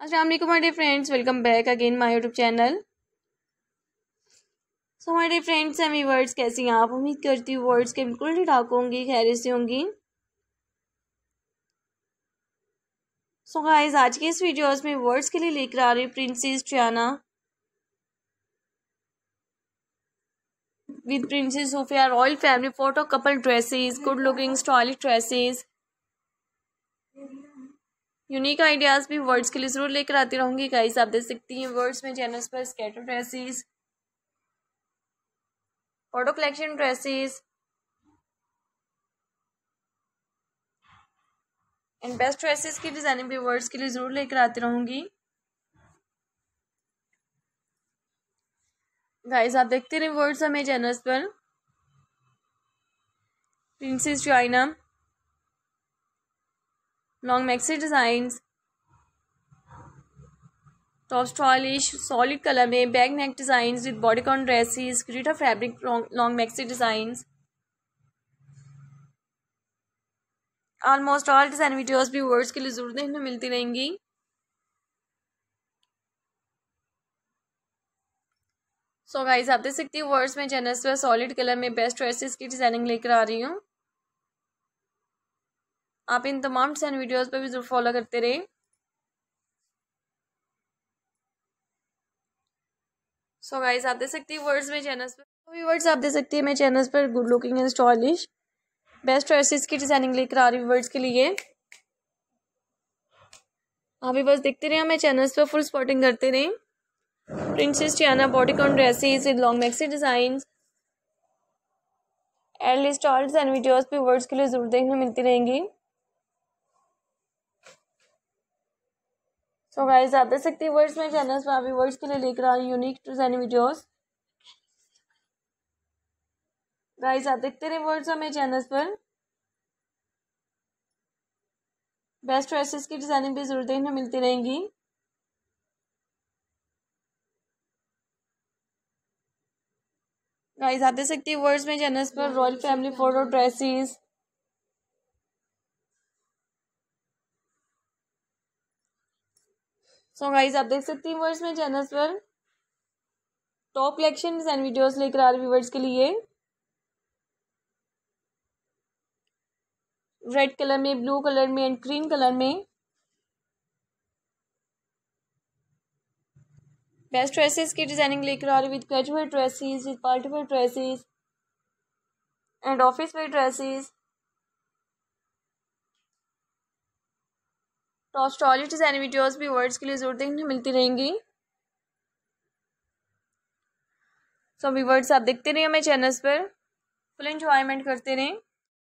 असल my dear friends welcome back again my YouTube channel so my dear friends Amy words कैसी हैं आप उम्मीद करती हूँ वर्ड्स के बिल्कुल ठीक ठाक होंगी खैर से होंगी सो गाइज आज के इस वीडियोस में वर्ड्स के लिए लेकर आ रही princess Triana with princess Sofia royal family photo couple dresses good looking stylish dresses unique ideas भी वर्ड्स के लिए ज़रूर लेकर आती रहूंगी गाइस आप देख सकती हैं वर्ड्स में चैनल्स पर skater dresses photo collection dresses and best dresses की डिज़ाइनिंग भी वर्ड्स के लिए ज़रूर लेकर आती रहूंगी गाइस आप देखते रहे वर्ड्स हमें चैनल्स पर princess China long maxi design top stylish solid colour में back neck design with bodycon dresses greater fabric long maxi design almost all design videos भी वर्ड्स के लिए ज़रूर देखने मिलती रहेंगी सो so गाइस आप देख सकती हूँ वर्ड्स में जेनस सॉलिड कलर में बेस्ट ड्रेसेस की डिज़ाइनिंग लेकर आ रही हूँ आप इन तमाम डिज़ाइन वीडियोज़ पर भी ज़रूर फॉलो करते रहे सो so गाइस आप दे सकते हैं वर्ड्स में चैनल्स पर वर्ड्स आप दे सकते हैं मैं चैनल्स पर good looking and stylish best dresses की डिजाइनिंग लेकर आ रही वर्ड्स के लिए आप भी बस देखते रहे मैं चैनल्स पर फुल स्पॉटिंग करते रहे princess Chiana bodycon dresses with long maxi design at least all design videos भी वर्ड्स के लिए जरूर देखने मिलती रहेंगी तो गाइज आप देख सकते हैं वर्ड्स में चैनल्स पर अभी वर्ड्स के लिए लेकर आ रही हूँ यूनिक डिजाइन वीडियोस गाइज आप देखते रहे वर्ड्स हमें चैनल्स पर बेस्ट ड्रेसेस की डिजाइनिंग भी जरूरतें हमें मिलती रहेंगी गाइज आप देख सकते हैं वर्ड्स में चैनल्स पर royal family photo dresses so guys आप देख सकती हैं वर्ड्स में चैनल्स पर टॉप कलेक्शन एंड वीडियोस लेकर आ रहे वर्ड्स के लिए रेड कलर में ब्लू कलर में एंड क्रीम कलर में बेस्ट ड्रेसेस की डिजाइनिंग लेकर आ रही with casual dresses with party wear dresses and office wear dresses तो आप एंड वीडियोस भी वर्ड्स के लिए ज़रूर देखने मिलती रहेंगी सो वीवर्ड्स आप देखते रहें हमें चैनल्स पर फुल इंजॉयमेंट करते रहें